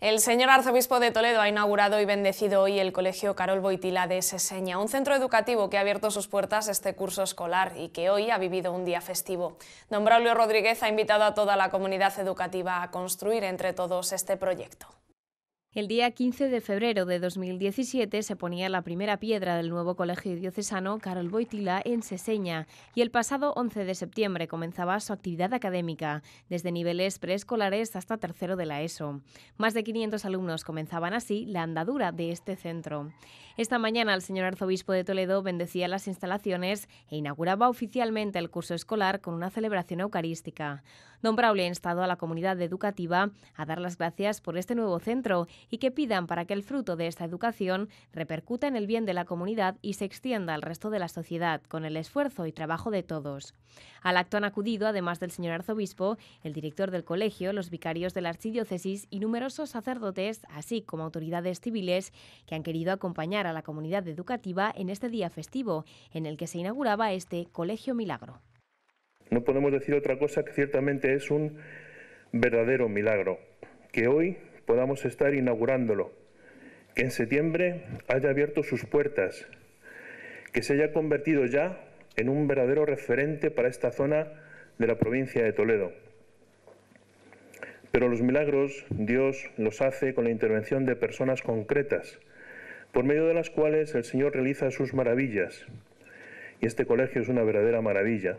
El señor arzobispo de Toledo ha inaugurado y bendecido hoy el Colegio Carol Boitila de Seseña, un centro educativo que ha abierto sus puertas este curso escolar y que hoy ha vivido un día festivo. Don Braulio Rodríguez ha invitado a toda la comunidad educativa a construir entre todos este proyecto. El día 15 de febrero de 2017 se ponía la primera piedra del nuevo colegio diocesano Carol Boitila en Seseña y el pasado 11 de septiembre comenzaba su actividad académica, desde niveles preescolares hasta tercero de la ESO. Más de 500 alumnos comenzaban así la andadura de este centro. Esta mañana el señor arzobispo de Toledo bendecía las instalaciones e inauguraba oficialmente el curso escolar con una celebración eucarística. Don Braulio ha instado a la comunidad educativa a dar las gracias por este nuevo centro y que pidan para que el fruto de esta educación repercuta en el bien de la comunidad y se extienda al resto de la sociedad con el esfuerzo y trabajo de todos. Al acto han acudido, además del señor arzobispo, el director del colegio, los vicarios de la archidiócesis y numerosos sacerdotes, así como autoridades civiles que han querido acompañar a la comunidad educativa en este día festivo, en el que se inauguraba este Colegio Milagro. No podemos decir otra cosa que ciertamente es un verdadero milagro, que hoy podamos estar inaugurándolo, que en septiembre haya abierto sus puertas, que se haya convertido ya en un verdadero referente para esta zona de la provincia de Toledo. Pero los milagros Dios los hace con la intervención de personas concretas, por medio de las cuales el Señor realiza sus maravillas. Y este colegio es una verdadera maravilla.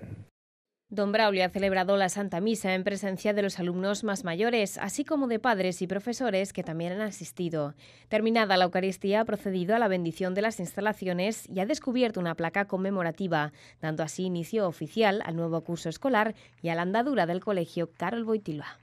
Don Braulio ha celebrado la Santa Misa en presencia de los alumnos más mayores, así como de padres y profesores que también han asistido. Terminada la Eucaristía, ha procedido a la bendición de las instalaciones y ha descubierto una placa conmemorativa, dando así inicio oficial al nuevo curso escolar y a la andadura del colegio Carol Boitilba.